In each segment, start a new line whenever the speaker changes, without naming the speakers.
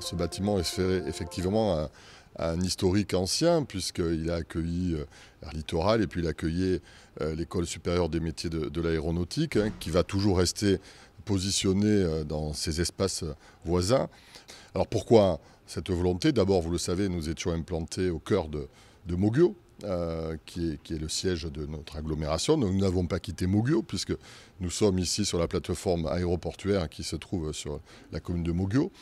ce bâtiment est effectivement un, historique ancien, puisqu'il a accueilli euh, Littoral et puis il a accueilli euh, l'École supérieure des métiers de, l'aéronautique, hein, qui va toujours rester positionnée euh, dans ces espaces euh, voisins. Alors pourquoi cette volonté D'abord, vous le savez, nous étions implantés au cœur de, de euh, qui, est, le siège de notre agglomération. nous n'avons pas quitté Mogio, puisque nous sommes ici sur la plateforme aéroportuaire qui se trouve sur la commune de Mogio.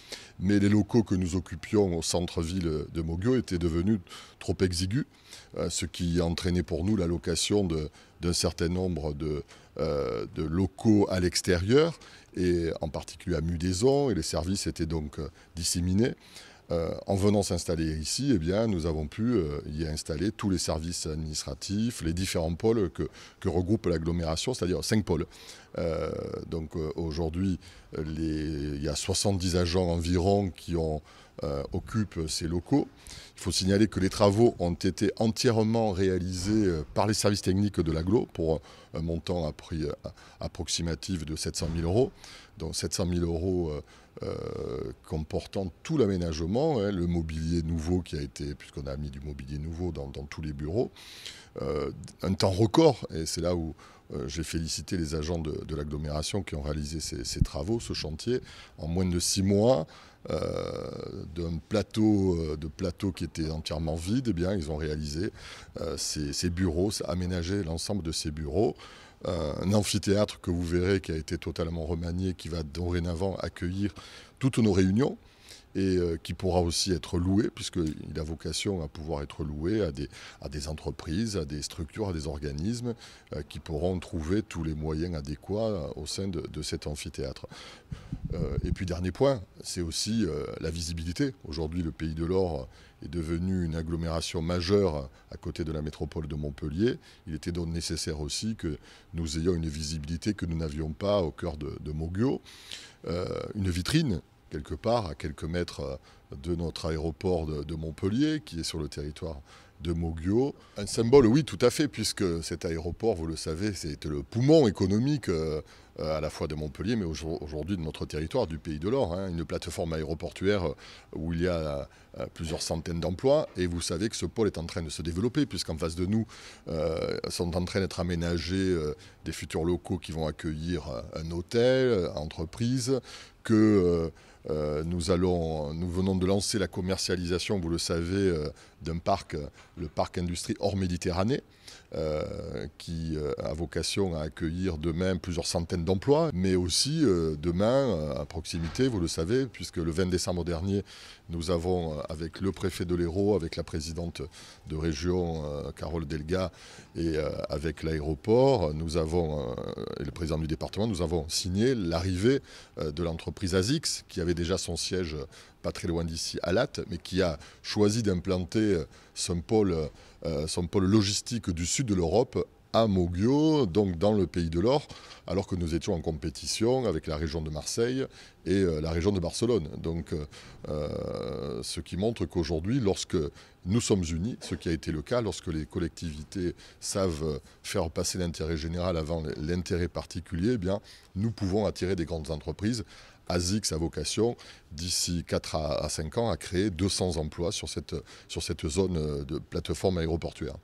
Mais les locaux que nous occupions au centre-ville de Mogio étaient devenus trop exigus, euh, ce qui entraînait pour nous la location d'un certain nombre de, euh, de locaux à l'extérieur, et en particulier à Mudaison, et les services étaient donc disséminés. Euh, en venant s'installer ici, eh bien, nous avons pu euh, y installer tous les services administratifs, les différents pôles que, regroupe l'agglomération, c'est-à-dire cinq pôles. Euh, donc aujourd'hui, il y a 70 agents environ qui occupent ces locaux. Il faut signaler que les travaux ont été entièrement réalisés par les services techniques de l'aglo pour un montant à prix approximatif de 700 000 euros. Donc 700 000 euros tout l'aménagement, hein, le mobilier nouveau qui a été, puisqu'on a mis du mobilier nouveau dans, tous les bureaux, euh, un temps record. Et c'est là où euh, j'ai félicité les agents de, l'agglomération qui ont réalisé ces, ces, travaux, ce chantier, en moins de six mois. Euh, d'un plateau, euh, de plateau qui était entièrement vide, et eh bien, ils ont réalisé euh, ces, bureaux, aménagé l'ensemble de ces bureaux. un amphithéâtre que vous verrez qui a été totalement remanié, qui va dorénavant accueillir toutes nos réunions et euh, qui pourra aussi être loué, puisqu'il a vocation à pouvoir être loué à des, à des entreprises, à des structures, à des organismes euh, qui pourront trouver tous les moyens adéquats euh, au sein de, cet amphithéâtre. et puis dernier point, c'est aussi la visibilité. Aujourd'hui, le Pays de l'Or est devenu une agglomération majeure à côté de la métropole de Montpellier. Il était donc nécessaire aussi que nous ayons une visibilité que nous n'avions pas au cœur de, de une vitrine quelque part, à quelques mètres euh, de notre aéroport de, Montpellier, qui est sur le territoire de Mogio. Un symbole, oui, tout à fait, puisque cet aéroport, vous le savez, c'était le poumon économique euh, euh, à la fois de Montpellier, mais aujourd'hui de notre territoire, du Pays de l'Or. Hein. une plateforme aéroportuaire où il y a plusieurs centaines d'emplois. Et vous savez que ce pôle est en train de se développer, puisqu'en face de nous sont en train d'être aménagés des futurs locaux qui vont accueillir un hôtel, entreprises, que euh, nous, allons, nous venons de lancer la commercialisation, vous le savez, euh, d'un parc, le parc industrie hors Méditerranée, euh, qui euh, a vocation à accueillir demain plusieurs centaines d'emplois, mais aussi euh, demain, à proximité, vous le savez, puisque le 20 décembre dernier, nous avons, avec le préfet de l'Hérault, avec la présidente de région, Carole Delga, et avec l'aéroport, nous avons, et le président du département, nous avons signé l'arrivée de l'entreprise ASIX, qui avait déjà son siège pas très loin d'ici, à Latte, mais qui a choisi d'implanter euh, son pôle, euh, son pôle logistique du sud de l'Europe à Mogio, donc dans le pays de l'Or, alors que nous étions en compétition avec la région de Marseille et euh, la région de Barcelone. Donc, euh, euh, ce qui montre qu'aujourd'hui, lorsque nous sommes unis, ce qui a été le cas, lorsque les collectivités savent faire passer l'intérêt général avant l'intérêt particulier, eh bien, nous pouvons attirer des grandes entreprises. ASICS a vocation, d'ici 4 à 5 ans, à créer 200 emplois sur cette, sur cette zone de plateforme aéroportuaire.